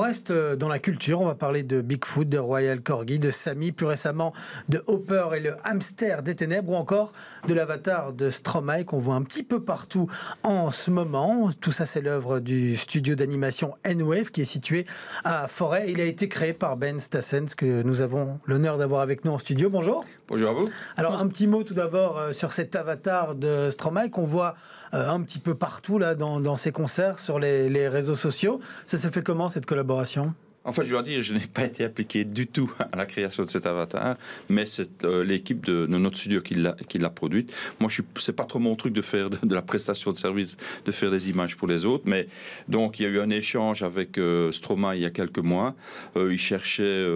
On reste euh, dans la culture, on va parler de Bigfoot, de Royal Corgi, de Sami, plus récemment de Hopper et le hamster des ténèbres, ou encore de l'avatar de Stromae qu'on voit un petit peu partout en ce moment. Tout ça, c'est l'œuvre du studio d'animation N-Wave qui est situé à Forêt. Il a été créé par Ben Stassens que nous avons l'honneur d'avoir avec nous en studio. Bonjour vous. Alors un petit mot tout d'abord euh, sur cet avatar de Stromae qu'on voit euh, un petit peu partout là dans, ses concerts, sur les, les réseaux sociaux. Ça s'est fait comment cette collaboration en fait, je dois dire, je n'ai pas été appliqué du tout à la création de cet avatar, mais c'est euh, l'équipe de, notre studio qui l'a produite. Moi, je c'est pas trop mon truc de faire de, la prestation de service, de faire des images pour les autres, mais donc il y a eu un échange avec euh, Stroma il y a quelques mois. Euh, il cherchait,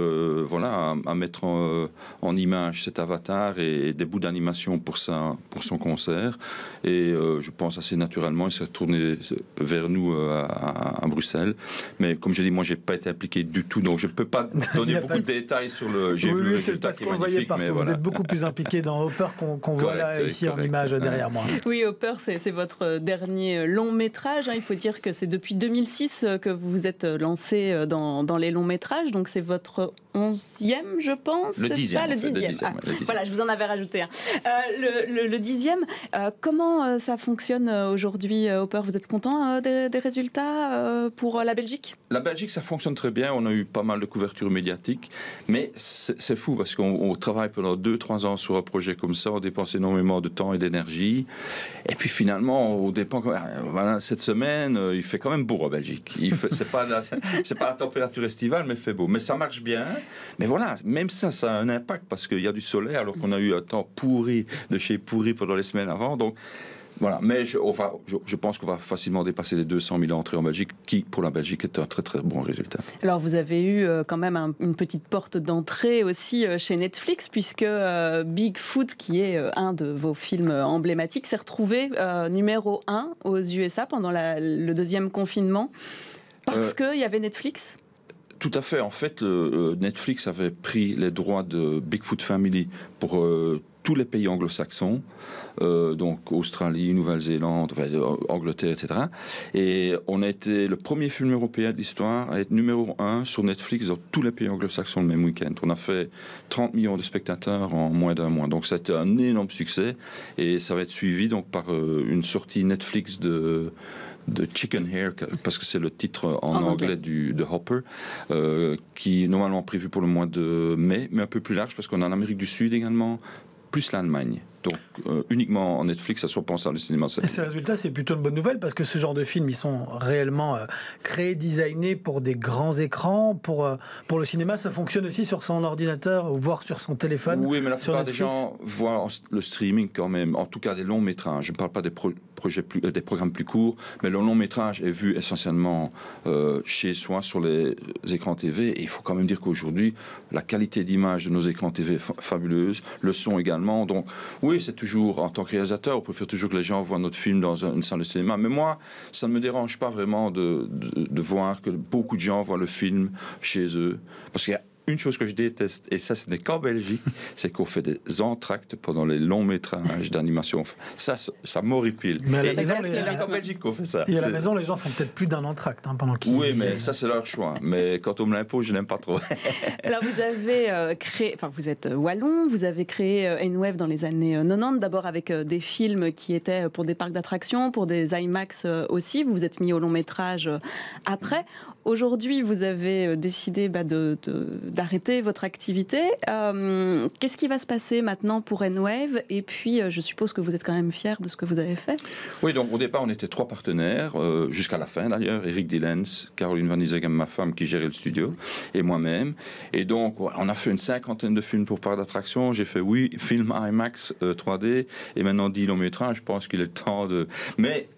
voilà, à, mettre en, image cet avatar et, des bouts d'animation pour pour son concert. Et je pense assez naturellement, il s'est tourné vers nous à, à Bruxelles. Mais comme je dis, moi, n'ai pas été appliqué du tout. Donc je ne peux pas donner beaucoup de détails sur le. J'ai oui, voyait Vous êtes beaucoup plus impliqué dans Hopper qu'on voit là, ici en image derrière moi. Oui, Hopper, c'est votre dernier long métrage. Hein. Il faut dire que c'est depuis 2006 euh, que vous vous êtes euh, lancé euh, dans, dans les longs métrages. Donc c'est votre onzième, je pense. Le dixième. Ça, ah, le, dixième. Voilà, je vous en avais rajouté un. le, dixième, comment ça fonctionne aujourd'hui, Hopper Vous êtes content des résultats pour la Belgique La Belgique, ça fonctionne très bien on a eu pas mal de couverture médiatique, mais c'est fou parce qu'on travaille pendant 2-3 ans sur un projet comme ça, on dépense énormément de temps et d'énergie, et puis finalement, on dépend. Euh, voilà, cette semaine, euh, il fait quand même beau en Belgique. C'est pas, pas la température estivale, mais il fait beau. Mais ça marche bien. Mais voilà, même ça, ça a un impact parce qu'il y a du soleil alors qu'on a eu un temps pourri de chez pourri pendant les semaines avant. Donc, voilà, mais je, pense qu'on va facilement dépasser les 200 000 entrées en Belgique, qui pour la Belgique est un très très bon résultat. Alors vous avez eu euh, quand même une petite porte d'entrée aussi euh, chez Netflix, puisque euh, Bigfoot, qui est un de vos films emblématiques, s'est retrouvé numéro 1 aux USA pendant le deuxième confinement, parce qu'il y avait Netflix tout à fait. En fait, euh, Netflix avait pris les droits de Bigfoot Family pour euh, tous les pays anglo-saxons, euh, donc Australie, Nouvelle-Zélande, Angleterre, etc. Et on a été le premier film européen de l'histoire à être numéro un sur Netflix dans tous les pays anglo-saxons le même week-end. On a fait 30 millions de spectateurs en moins d'un mois. Donc c'était un énorme succès et ça va être suivi donc par une sortie Netflix de de Chicken Hair, parce que c'est le titre en, anglais. du, de Hopper, euh, qui est normalement prévu pour le mois de mai, mais un peu plus large, parce qu'on a l'Amérique du Sud également, plus l'Allemagne. Donc euh, uniquement en Netflix, ça à le cinéma. Et ces résultats, c'est plutôt une bonne nouvelle parce que ce genre de films, ils sont réellement euh, créés, designés pour des grands écrans, pour euh, pour le cinéma, ça fonctionne aussi sur son ordinateur ou voire sur son téléphone. Oui, mais la plupart des gens voient le streaming quand même. En tout cas, des longs métrages. Je ne parle pas des projets plus, des programmes plus courts, mais le long métrage est vu essentiellement chez soi sur les écrans TV. Et il faut quand même dire qu'aujourd'hui, la qualité d'image de nos écrans TV est fabuleuse, le son également. Donc oui, c'est toujours, en tant que réalisateur, on préfère toujours que les gens voient notre film dans une salle de cinéma. Mais moi, ça ne me dérange pas vraiment de, voir que beaucoup de gens voient le film chez eux. Parce qu'il y une chose que je déteste, et ça ce n'est qu'en Belgique, c'est qu'on fait des entractes pendant les longs métrages d'animation. Ça, ça m'horripile. Mais la et les... en Belgique qu'on fait ça. Et à la maison, les gens font peut-être plus d'un entracte hein, pendant qu'ils... Oui, mais ça c'est leur choix. Mais quand on me l'impose, je n'aime pas trop. Alors vous avez euh, créé, enfin vous êtes euh, wallon, vous avez créé euh, N-Wave dans les années 90, d'abord avec des films qui étaient pour des parcs d'attractions, pour des IMAX aussi. Vous vous êtes mis au long métrage après. Aujourd'hui, vous avez décidé bah, de d'arrêter votre activité. Euh, qu'est-ce qui va se passer maintenant pour Nwave Et puis, euh, je suppose que vous êtes quand même fier de ce que vous avez fait. Oui, donc au départ, on était trois partenaires, euh, jusqu'à la fin d'ailleurs. Eric Dillens, Caroline Van ma femme qui gérait le studio, et moi-même. Et donc, on a fait une cinquantaine de films pour part d'attraction. J'ai fait oui, film IMAX 3D, et maintenant dit longs métrages. Je pense qu'il est temps de. Mais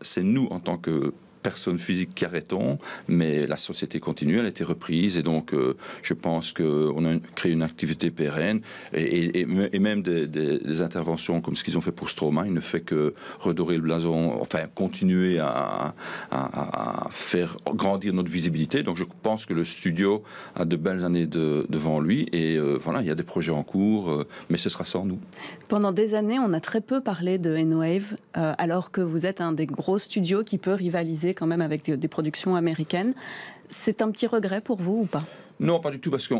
c'est nous en tant que personne physique on mais la société continue, elle a été reprise, et donc euh, je pense qu'on a créé une activité pérenne, et, même des, interventions comme ce qu'ils ont fait pour Stroma, hein, il ne fait que redorer le blason, enfin continuer à, faire grandir notre visibilité, donc je pense que le studio a de belles années devant lui, et euh, voilà, il y a des projets en cours, euh, mais ce sera sans nous. Pendant des années, on a très peu parlé de N-Wave, alors que vous êtes un des gros studios qui peut rivaliser quand même avec des productions américaines. C'est un petit regret pour vous ou pas non, pas du tout, parce que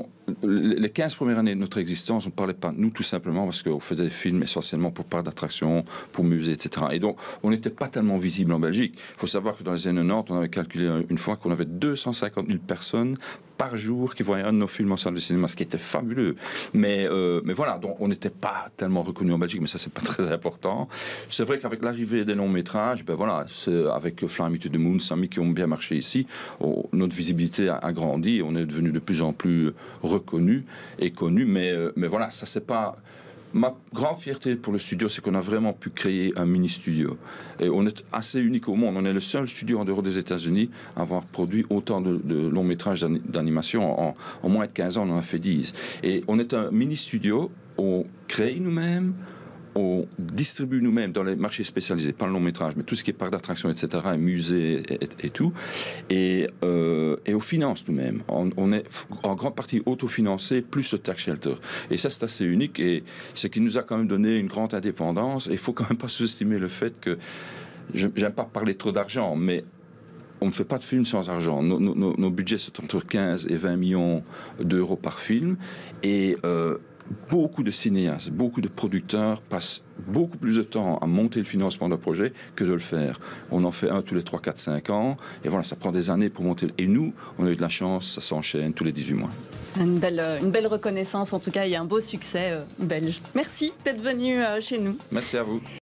les 15 premières années de notre existence, on ne parlait pas, nous, tout simplement, parce qu'on faisait des films essentiellement pour parcs d'attractions, pour musées, etc. Et donc, on n'était pas tellement visible en Belgique. Il faut savoir que dans les années 90, on avait calculé une fois qu'on avait 250 000 personnes par jour qui voyaient un de nos films en salle de cinéma, ce qui était fabuleux. Mais, euh, mais voilà, donc on n'était pas tellement reconnu en Belgique, mais ça, c'est pas très important. C'est vrai qu'avec l'arrivée des longs métrages, ben voilà, avec Fly de to the Moon, Samy qui ont bien marché ici, notre visibilité a, a grandi, on est devenu de plus en plus reconnu et connu. Mais, euh, mais voilà, ça, c'est pas Ma grande fierté pour le studio, c'est qu'on a vraiment pu créer un mini-studio. Et on est assez unique au monde. On est le seul studio en dehors des États-Unis à avoir produit autant de, longs métrages d'animation. En, en, moins de 15 ans, on en a fait 10. Et on est un mini-studio, on crée nous-mêmes, on distribue nous-mêmes dans les marchés spécialisés, pas le long métrage, mais tout ce qui est parc d'attractions etc., et musées et, tout. Et, euh, et on finance nous-mêmes. On, est en grande partie autofinancé plus le tax shelter. Et ça, c'est assez unique et ce qui nous a quand même donné une grande indépendance. Il faut quand même pas sous-estimer le fait que. J'aime pas parler trop d'argent, mais on ne fait pas de films sans argent. Nos, budgets sont entre 15 et 20 millions d'euros par film. Et. Euh, beaucoup de cinéastes, beaucoup de producteurs passent beaucoup plus de temps à monter le financement d'un projet que de le faire. On en fait un tous les 3, 4, 5 ans, et voilà, ça prend des années pour monter. Et nous, on a eu de la chance, ça s'enchaîne tous les 18 mois. Euh, une belle, reconnaissance, en tout cas, et un beau succès euh, belge. Merci d'être venu euh, chez nous. Merci à vous.